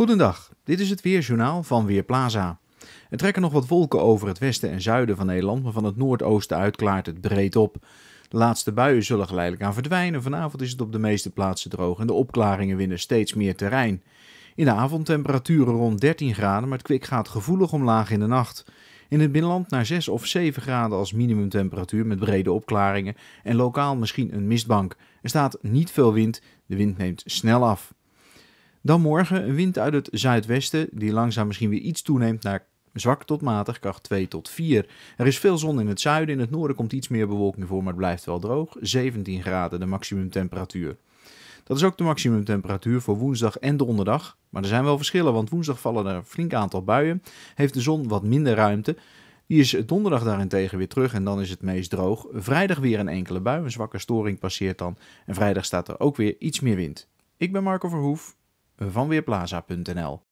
Goedendag, dit is het Weerjournaal van Weerplaza. Er trekken nog wat wolken over het westen en zuiden van Nederland, maar van het noordoosten uit klaart het breed op. De laatste buien zullen geleidelijk aan verdwijnen. Vanavond is het op de meeste plaatsen droog en de opklaringen winnen steeds meer terrein. In de avond temperaturen rond 13 graden, maar het kwik gaat gevoelig omlaag in de nacht. In het binnenland naar 6 of 7 graden als minimumtemperatuur met brede opklaringen en lokaal misschien een mistbank. Er staat niet veel wind, de wind neemt snel af. Dan morgen een wind uit het zuidwesten, die langzaam misschien weer iets toeneemt naar zwak tot matig, kracht 2 tot 4. Er is veel zon in het zuiden, in het noorden komt iets meer bewolking voor, maar het blijft wel droog. 17 graden de maximumtemperatuur. Dat is ook de maximumtemperatuur voor woensdag en donderdag. Maar er zijn wel verschillen, want woensdag vallen er een flink aantal buien. Heeft de zon wat minder ruimte. Die is donderdag daarentegen weer terug en dan is het meest droog. Vrijdag weer een enkele bui, een zwakke storing passeert dan. En vrijdag staat er ook weer iets meer wind. Ik ben Marco Verhoef van Weerplaza.nl.